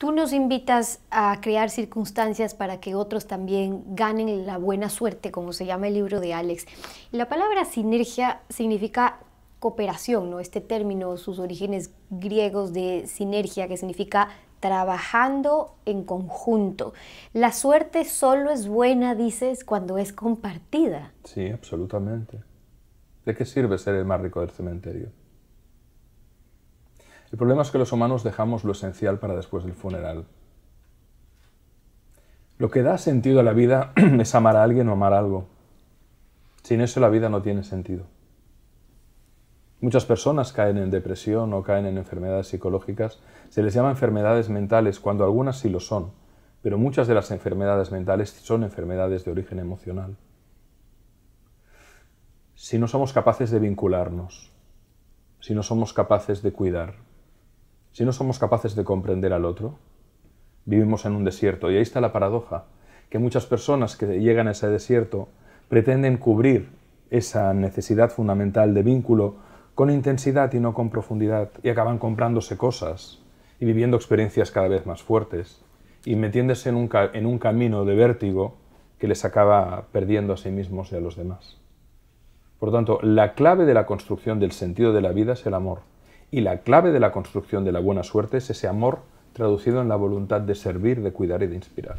Tú nos invitas a crear circunstancias para que otros también ganen la buena suerte, como se llama el libro de Alex. la palabra sinergia significa cooperación, ¿no? Este término, sus orígenes griegos de sinergia, que significa trabajando en conjunto. La suerte solo es buena, dices, cuando es compartida. Sí, absolutamente. ¿De qué sirve ser el más rico del cementerio? El problema es que los humanos dejamos lo esencial para después del funeral. Lo que da sentido a la vida es amar a alguien o amar algo. Sin eso la vida no tiene sentido. Muchas personas caen en depresión o caen en enfermedades psicológicas. Se les llama enfermedades mentales cuando algunas sí lo son, pero muchas de las enfermedades mentales son enfermedades de origen emocional. Si no somos capaces de vincularnos, si no somos capaces de cuidar, si no somos capaces de comprender al otro, vivimos en un desierto. Y ahí está la paradoja, que muchas personas que llegan a ese desierto pretenden cubrir esa necesidad fundamental de vínculo con intensidad y no con profundidad, y acaban comprándose cosas y viviendo experiencias cada vez más fuertes, y metiéndose en un, en un camino de vértigo que les acaba perdiendo a sí mismos y a los demás. Por tanto, la clave de la construcción del sentido de la vida es el amor. Y la clave de la construcción de la buena suerte es ese amor traducido en la voluntad de servir, de cuidar y de inspirar.